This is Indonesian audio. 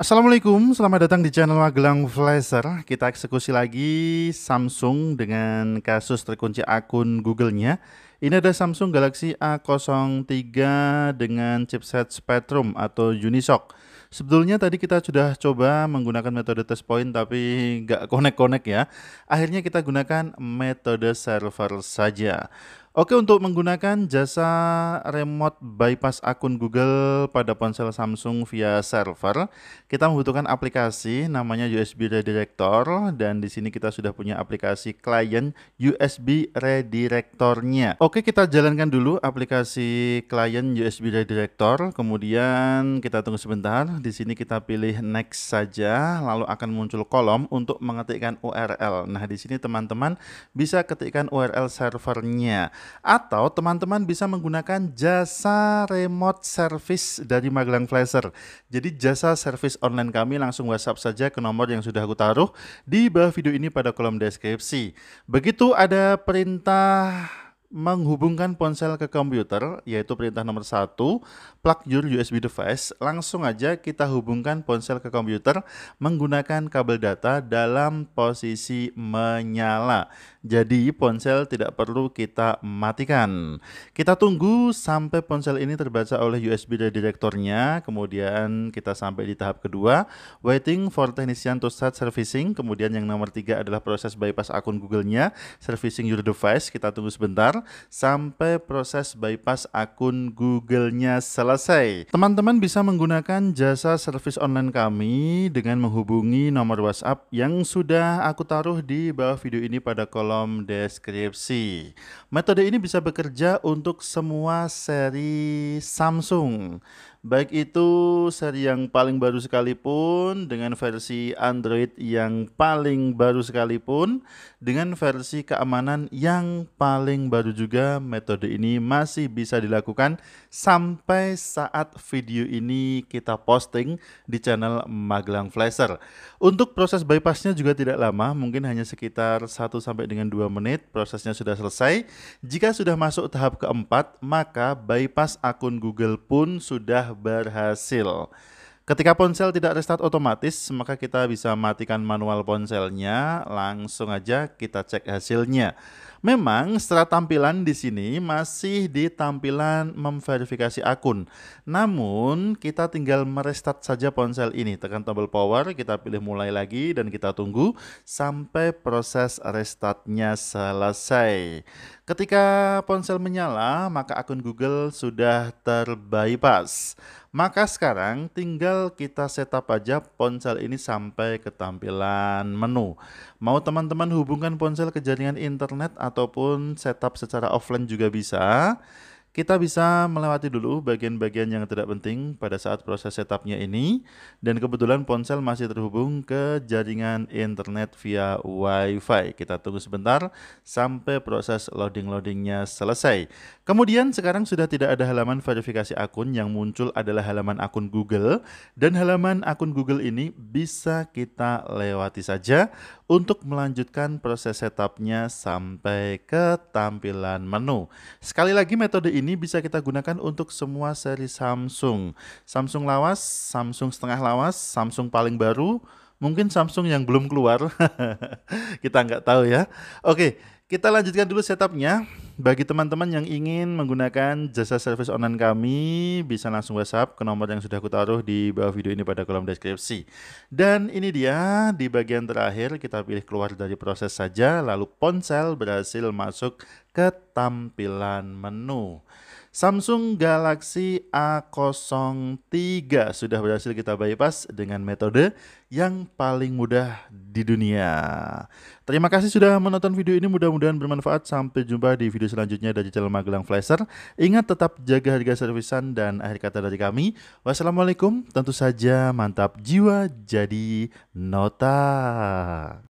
Assalamualaikum, selamat datang di channel Magelang Flasher. Kita eksekusi lagi Samsung dengan kasus terkunci akun Google-nya. Ini ada Samsung Galaxy A03 dengan chipset Spectrum atau Unisoc. Sebetulnya tadi kita sudah coba menggunakan metode test point tapi nggak connect-connect ya. Akhirnya kita gunakan metode server saja. Oke, untuk menggunakan jasa remote bypass akun Google pada ponsel Samsung via server, kita membutuhkan aplikasi namanya USB Redirector dan di sini kita sudah punya aplikasi client USB Redirectornya. Oke, kita jalankan dulu aplikasi client USB Redirector, kemudian kita tunggu sebentar. Di sini kita pilih next saja, lalu akan muncul kolom untuk mengetikkan URL. Nah, di sini teman-teman bisa ketikkan URL servernya atau teman-teman bisa menggunakan jasa remote service dari Magelang Flasher. Jadi jasa service online kami langsung WhatsApp saja ke nomor yang sudah aku taruh di bawah video ini pada kolom deskripsi. Begitu ada perintah menghubungkan ponsel ke komputer, yaitu perintah nomor satu, plug your USB device, langsung aja kita hubungkan ponsel ke komputer menggunakan kabel data dalam posisi menyala. Jadi ponsel tidak perlu kita matikan. Kita tunggu sampai ponsel ini terbaca oleh USB dari direktornya, kemudian kita sampai di tahap kedua, waiting for technician to start servicing, kemudian yang nomor tiga adalah proses bypass akun Google-nya, servicing your device, kita tunggu sebentar, sampai proses bypass akun Google-nya selesai. Teman-teman bisa menggunakan jasa service online kami dengan menghubungi nomor WhatsApp yang sudah aku taruh di bawah video ini pada kolom kolom deskripsi. Metode ini bisa bekerja untuk semua seri Samsung baik itu seri yang paling baru sekalipun dengan versi Android yang paling baru sekalipun dengan versi keamanan yang paling baru juga metode ini masih bisa dilakukan sampai saat video ini kita posting di channel Magelang Flasher. Untuk proses bypassnya juga tidak lama, mungkin hanya sekitar 1 sampai dengan 2 menit prosesnya sudah selesai. Jika sudah masuk tahap keempat, maka bypass akun Google pun sudah berhasil. Ketika ponsel tidak restart otomatis, maka kita bisa matikan manual ponselnya, langsung aja kita cek hasilnya. Memang setelah tampilan di sini masih di tampilan memverifikasi akun. Namun kita tinggal merestart saja ponsel ini. Tekan tombol power, kita pilih mulai lagi dan kita tunggu sampai proses restartnya selesai. Ketika ponsel menyala, maka akun Google sudah terbypass. Maka sekarang tinggal kita setup aja ponsel ini sampai ke tampilan menu. Mau teman-teman hubungkan ponsel ke jaringan internet ataupun setup secara offline juga bisa kita bisa melewati dulu bagian-bagian yang tidak penting pada saat proses setupnya ini. Dan kebetulan ponsel masih terhubung ke jaringan internet via WiFi. Kita tunggu sebentar sampai proses loading-loadingnya selesai. Kemudian sekarang sudah tidak ada halaman verifikasi akun yang muncul adalah halaman akun Google. Dan halaman akun Google ini bisa kita lewati saja untuk melanjutkan proses setupnya sampai ke tampilan menu. Sekali lagi metode ini ini bisa kita gunakan untuk semua seri Samsung. Samsung lawas, Samsung setengah lawas, Samsung paling baru, mungkin Samsung yang belum keluar. kita nggak tahu ya. Oke, kita lanjutkan dulu setupnya. Bagi teman-teman yang ingin menggunakan jasa service online kami, bisa langsung WhatsApp ke nomor yang sudah aku taruh di bawah video ini pada kolom deskripsi. Dan ini dia, di bagian terakhir kita pilih keluar dari proses saja, lalu ponsel berhasil masuk ke tampilan menu. Samsung Galaxy A03 sudah berhasil kita bypass dengan metode yang paling mudah di dunia. Terima kasih sudah menonton video ini, mudah-mudahan bermanfaat. Sampai jumpa di video selanjutnya dari channel Magelang Flasher. Ingat tetap jaga harga servisan dan akhir kata dari kami. Wassalamualaikum, tentu saja mantap jiwa jadi nota.